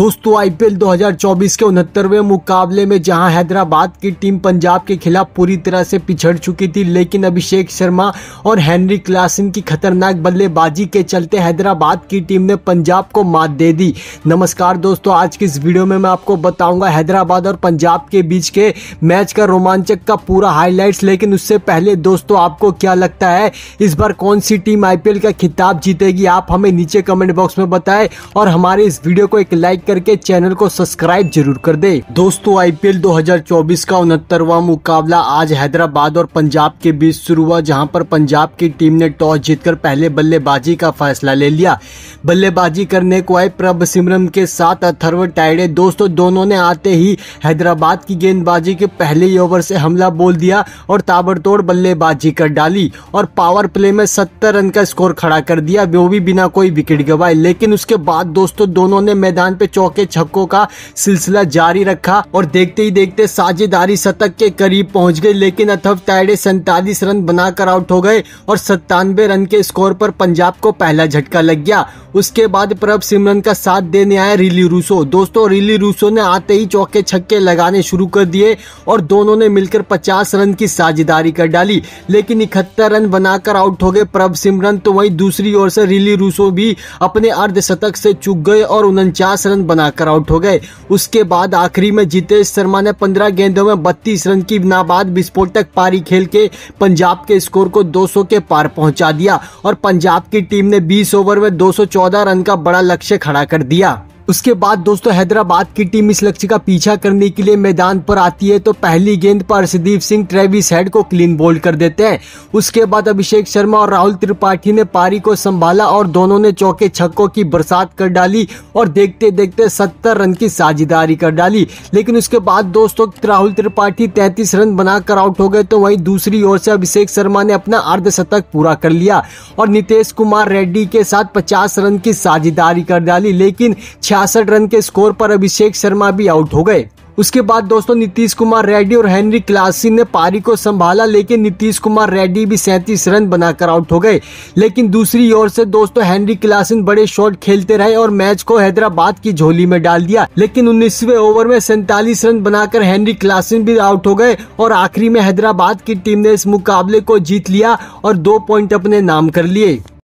दोस्तों आईपीएल 2024 के उनहत्तरवें मुकाबले में जहां हैदराबाद की टीम पंजाब के खिलाफ पूरी तरह से पिछड़ चुकी थी लेकिन अभिषेक शर्मा और हेनरी क्लासन की खतरनाक बल्लेबाजी के चलते हैदराबाद की टीम ने पंजाब को मात दे दी नमस्कार दोस्तों आज की इस वीडियो में मैं आपको बताऊंगा हैदराबाद और पंजाब के बीच के मैच का रोमांचक का पूरा हाईलाइट्स लेकिन उससे पहले दोस्तों आपको क्या लगता है इस बार कौन सी टीम आईपीएल का खिताब जीतेगी आप हमें नीचे कमेंट बॉक्स में बताएं और हमारे इस वीडियो को एक लाइक करके चैनल को सब्सक्राइब जरूर कर दे दोस्तों आईपीएल 2024 का उनहत्तरवा मुकाबला आज हैदराबाद और पंजाब के बीच शुरू हुआ जहां पर पंजाब की टीम ने टॉस जीतकर पहले बल्लेबाजी का फैसला ले लिया बल्लेबाजी करने को आए प्रभ सिमरम के साथ अथर्व टाइडे दोस्तों दोनों ने आते ही हैदराबाद की गेंदबाजी के पहले ही ओवर से हमला बोल दिया और ताबड़तोड़ बल्लेबाजी कर डाली और पावर प्ले में सत्तर रन का स्कोर खड़ा कर दिया वो भी बिना कोई विकेट गवाए लेकिन उसके बाद दोस्तों दोनों ने मैदान पे चौके छक्कों का सिलसिला जारी रखा और देखते ही देखते साझेदारी शतक के करीब पहुंच गए लेकिन अथव तायडे सैतालीस रन बनाकर आउट हो गए और सत्तानवे रन के स्कोर पर पंजाब को पहला झटका लग गया उसके बाद प्रभ सिमरन का साथ देने आए रिली रूसो दोस्तों रिली रूसो ने आते ही चौके छक्के लगाने शुरू कर दिए और दोनों ने मिलकर 50 रन की साझेदारी कर डाली लेकिन इकहत्तर रन बनाकर आउट हो गए प्रभ सिमरन तो वहीं दूसरी ओर से रिली रूसो भी अपने अर्धशतक से चुक गए और उनचास रन रन बनाकर आउट हो गए उसके बाद आखिरी में जितेश शर्मा ने 15 गेंदों में 32 रन की नाबाद विस्फोटक पारी खेल के पंजाब के स्कोर को 200 के पार पहुंचा दिया और पंजाब की टीम ने 20 ओवर में 214 रन का बड़ा लक्ष्य खड़ा कर दिया उसके बाद दोस्तों हैदराबाद की टीम इस लक्ष्य का पीछा करने के लिए मैदान पर आती है तो पहली गेंद पर हर्षदीप सिंह ट्रेविस हेड को क्लीन बोल्ड कर देते हैं उसके बाद अभिषेक शर्मा और राहुल त्रिपाठी ने पारी को संभाला और दोनों ने चौके छक्कों की बरसात कर डाली और देखते देखते सत्तर रन की साझेदारी कर डाली लेकिन उसके बाद दोस्तों राहुल त्रिपाठी तैतीस रन बनाकर आउट हो गए तो वही दूसरी ओर से अभिषेक शर्मा ने अपना अर्धशतक पूरा कर लिया और नितेश कुमार रेड्डी के साथ पचास रन की साझेदारी कर डाली लेकिन छियासठ रन के स्कोर पर अभिषेक शर्मा भी आउट हो गए उसके बाद दोस्तों नीतीश कुमार रेड्डी और हेनरी क्लासी ने पारी को संभाला लेकिन नीतीश कुमार रेड्डी भी सैंतीस रन बनाकर आउट हो गए लेकिन दूसरी ओर से दोस्तों हेनरी क्लासिन बड़े शॉट खेलते रहे और मैच को हैदराबाद की झोली में डाल दिया लेकिन उन्नीसवे ओवर में सैतालीस रन बनाकर हेनरी क्लासिन भी आउट हो गए और आखिरी में हैदराबाद की टीम ने इस मुकाबले को जीत लिया और दो पॉइंट अपने नाम कर लिए